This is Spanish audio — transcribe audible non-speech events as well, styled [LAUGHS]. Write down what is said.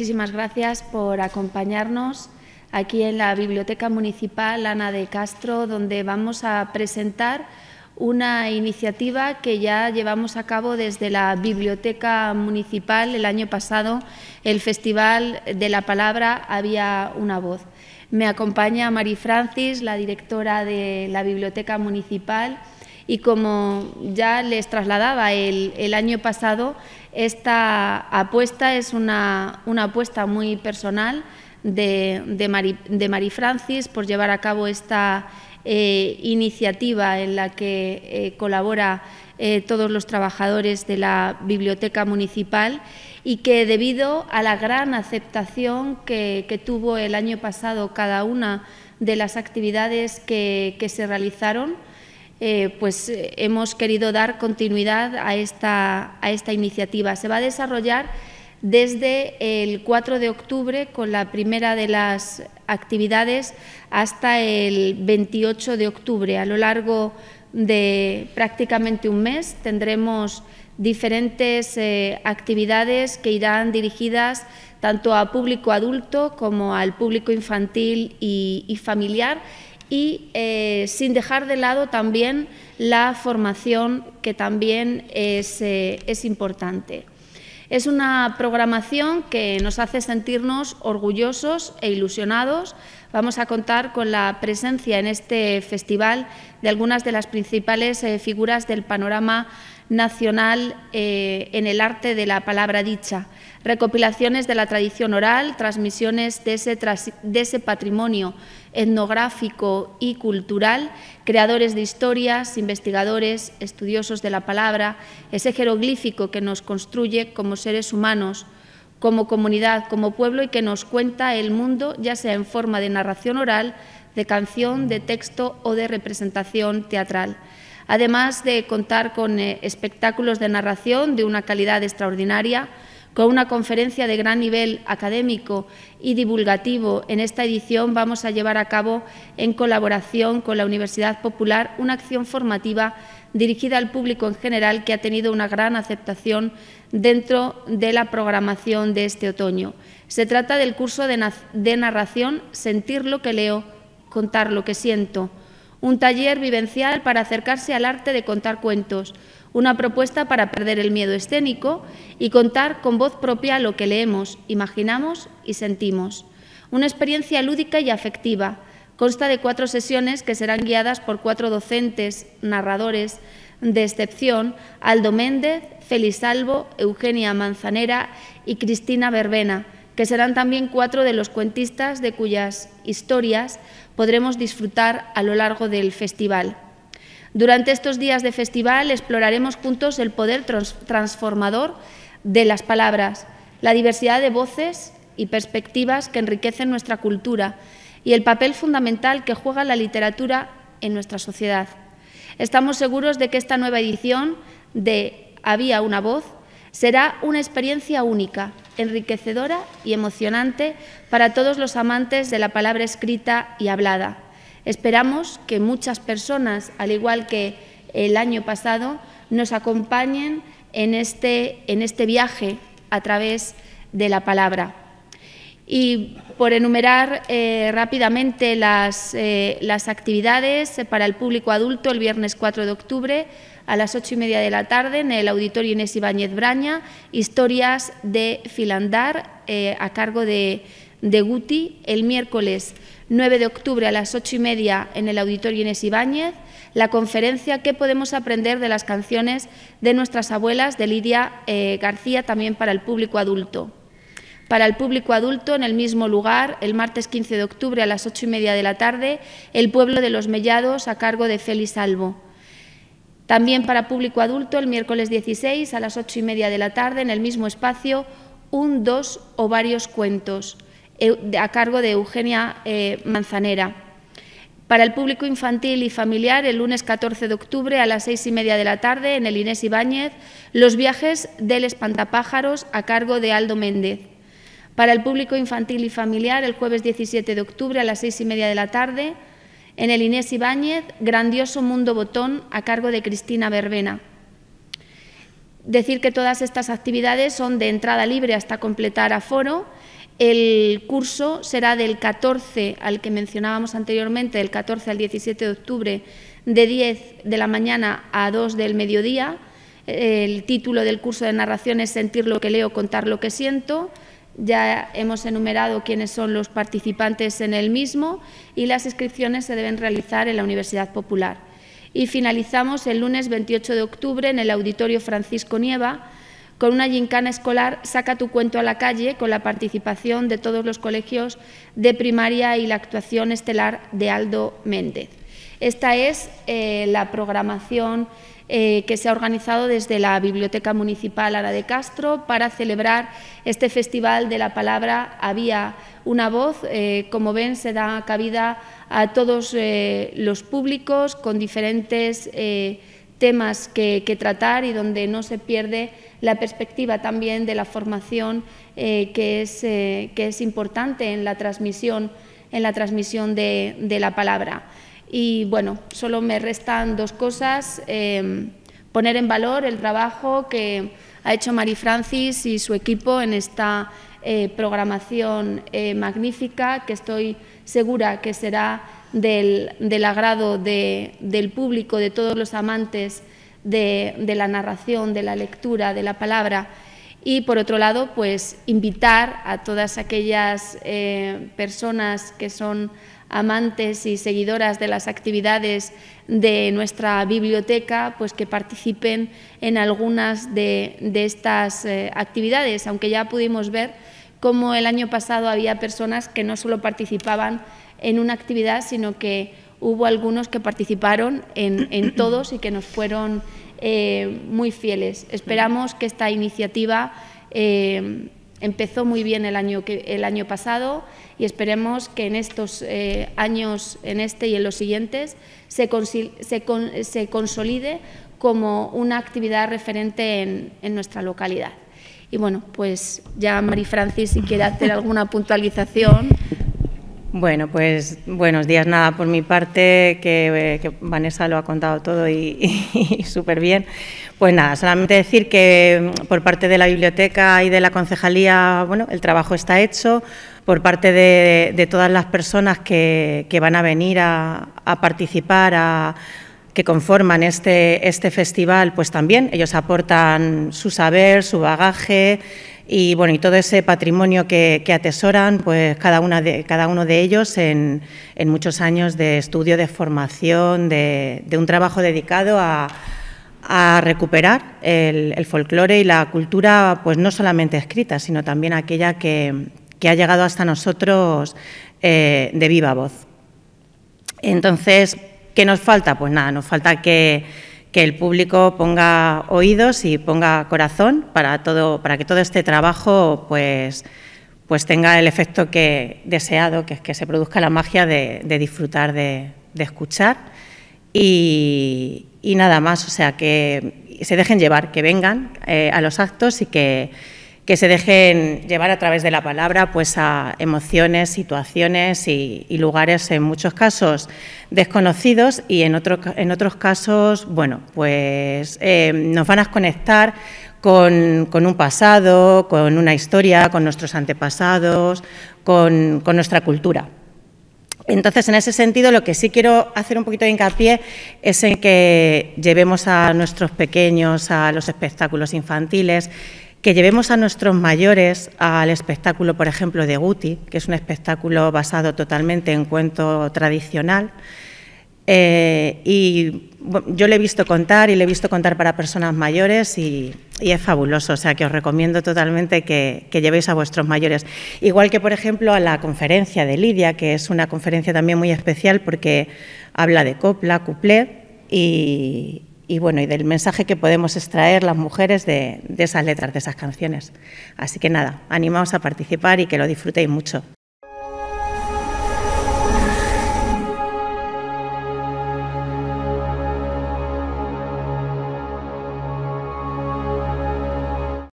muchísimas gracias por acompañarnos aquí en la Biblioteca Municipal Ana de Castro, donde vamos a presentar una iniciativa que ya llevamos a cabo desde la Biblioteca Municipal el año pasado, el Festival de la Palabra Había una Voz. Me acompaña Mari Francis, la directora de la Biblioteca Municipal, y como ya les trasladaba el, año pasado, esta apuesta es una, apuesta muy personal de, de, Mari, Francis por llevar a cabo esta eh, iniciativa en la que eh, colabora eh, todos los trabajadores de la Biblioteca Municipal y que debido a la gran aceptación que, tuvo el año pasado cada una de las actividades que se realizaron, eh, pues eh, hemos querido dar continuidad a esta, iniciativa. Se va a desarrollar desde el 4 de octubre con la primera de las actividades hasta el 28 de octubre. A lo largo de prácticamente un mes tendremos diferentes eh, actividades que irán dirigidas tanto a público adulto como al público infantil y familiar y eh, sin dejar de lado también la formación, que también eh, es, importante. Es una programación que nos hace sentirnos orgullosos e ilusionados. Vamos a contar con la presencia en este festival de algunas de las principales eh, figuras del panorama nacional eh, en el arte de la palabra dicha, recopilaciones de la tradición oral, transmisiones de ese patrimonio etnográfico y cultural, creadores de historias, investigadores, estudiosos de la palabra, ese jeroglífico que nos construye como seres humanos, como comunidad, como pueblo y que nos cuenta el mundo, ya sea en forma de narración oral, de canción, de texto o de representación teatral además de contar con eh, espectáculos de narración de una calidad extraordinaria, con una conferencia de gran nivel académico y divulgativo. En esta edición vamos a llevar a cabo, en colaboración con la Universidad Popular, una acción formativa dirigida al público en general que ha tenido una gran aceptación dentro de la programación de este otoño. Se trata del curso de, narración Sentir lo que leo, contar lo que siento un taller vivencial para acercarse al arte de contar cuentos, una propuesta para perder el miedo escénico y contar con voz propia lo que leemos, imaginamos y sentimos. Una experiencia lúdica y afectiva. Consta de cuatro sesiones que serán guiadas por cuatro docentes, narradores de excepción, Aldo Méndez, Felisalvo, Eugenia Manzanera y Cristina Verbena que serán también cuatro de los cuentistas de cuyas historias podremos disfrutar a lo largo del festival. Durante estos días de festival exploraremos juntos el poder transformador de las palabras, la diversidad de voces y perspectivas que enriquecen nuestra cultura y el papel fundamental que juega la literatura en nuestra sociedad. Estamos seguros de que esta nueva edición de Había una voz será una experiencia única enriquecedora y emocionante para todos los amantes de la palabra escrita y hablada. Esperamos que muchas personas, al igual que el año pasado, nos acompañen en este, este viaje a través de la palabra. Y por enumerar eh, rápidamente las, eh, actividades eh, para el público adulto el viernes 4 de octubre a las ocho y media de la tarde en el Auditorio Inés Ibáñez Braña, Historias de Filandar a cargo de, Guti. El miércoles 9 de octubre a las ocho y media en el Auditorio Inés Ibáñez, la conferencia ¿Qué podemos aprender de las canciones de nuestras abuelas? de Lidia García, también para el público adulto. Para el público adulto, en el mismo lugar, el martes 15 de octubre a las ocho y media de la tarde, El pueblo de los Mellados, a cargo de Félix Albo. También para público adulto, el miércoles 16 a las 8 y media de la tarde, en el mismo espacio, un, dos o varios cuentos, eh, a cargo de Eugenia eh, Manzanera. Para el público infantil y familiar, el lunes 14 de octubre a las seis y media de la tarde, en el Inés Ibáñez, Los viajes del espantapájaros, a cargo de Aldo Méndez. Para el público infantil y familiar, el jueves 17 de octubre a las seis y media de la tarde, en el Inés Ibáñez, Grandioso Mundo Botón, a cargo de Cristina Verbena. Decir que todas estas actividades son de entrada libre hasta completar aforo. El curso será del 14 al que mencionábamos anteriormente, del 14 al 17 de octubre, de 10 de la mañana a 2 del mediodía. El título del curso de narración es Sentir lo que leo, contar lo que siento. Ya hemos enumerado quiénes son los participantes en el mismo y las inscripciones se deben realizar en la Universidad Popular. Y finalizamos el lunes 28 de octubre en el Auditorio Francisco Nieva con una gincana escolar Saca tu cuento a la calle con la participación de todos los colegios de primaria y la actuación estelar de Aldo Méndez. Esta es eh, la programación eh, que se ha organizado desde la Biblioteca Municipal Ara de Castro para celebrar este Festival de la Palabra Había una voz. Eh, como ven, se da cabida a todos eh, los públicos con diferentes temas que, tratar y donde no se pierde la perspectiva también de la formación que es, importante en la transmisión, en la transmisión de la palabra. Y bueno, solo me restan dos cosas. Em, poner en valor el trabajo que ha hecho Mari Francis y su equipo en esta eh, programación eh, magnífica que estoy segura que será del, agrado del público, de todos los amantes de, la narración, de la lectura, de la palabra. Y por otro lado, pues invitar a todas aquellas eh, personas que son amantes y seguidoras de las actividades de nuestra biblioteca, pues que participen en algunas de, estas eh, actividades, aunque ya pudimos ver cómo el año pasado había personas que no solo participaban en una actividad, sino que hubo algunos que participaron en, [CLEARS THROAT] todos y que nos fueron eh, muy fieles. Esperamos que esta iniciativa eh, empezó muy bien el año, el año pasado y esperemos que en estos eh, años, en este y en los siguientes, se, se consolide como una actividad referente en, nuestra localidad. Y bueno, pues ya María Francis, si quiere hacer alguna puntualización. Bueno, pues buenos días. Nada, por mi parte, que, eh, Vanessa lo ha contado todo y, súper [LAUGHS] bien. Pues nada, solamente decir que mm, por parte de la biblioteca y de la concejalía, bueno, el trabajo está hecho. Por parte de, todas las personas que, van a venir a, participar, a que conforman este, este festival, pues también ellos aportan su saber, su bagaje, y bueno, y todo ese patrimonio que, atesoran, pues cada, una de, cada uno de ellos en, muchos años de estudio, de formación, de, un trabajo dedicado a, recuperar el, folclore y la cultura, pues no solamente escrita, sino también aquella que, ha llegado hasta nosotros eh, de viva voz. Entonces, ¿qué nos falta? Pues nada, nos falta que que el público ponga oídos y ponga corazón para, todo, para que todo este trabajo pues, pues tenga el efecto que deseado, que es que se produzca la magia de, disfrutar, de, escuchar y, nada más. O sea, que se dejen llevar, que vengan eh, a los actos y que que se dejen llevar a través de la palabra pues, a emociones, situaciones y, lugares en muchos casos desconocidos y en, en otros casos, bueno, pues eh, nos van a conectar con, un pasado, con una historia, con nuestros antepasados, con, con nuestra cultura. Entonces, en ese sentido, lo que sí quiero hacer un poquito de hincapié es en que llevemos a nuestros pequeños a los espectáculos infantiles, que llevemos a nuestros mayores al espectáculo, por ejemplo, de Guti, que es un espectáculo basado totalmente en cuento tradicional. Eh, y yo le he visto contar y le he visto contar para personas mayores y, es fabuloso, o sea que os recomiendo totalmente que, que, llevéis a vuestros mayores. Igual que, por ejemplo, a la conferencia de Lidia, que es una conferencia también muy especial porque habla de copla, cuplé y, y bueno, y del mensaje que podemos extraer las mujeres de, de esas letras, de esas canciones. Así que nada, animaos a participar y que lo disfrutéis mucho.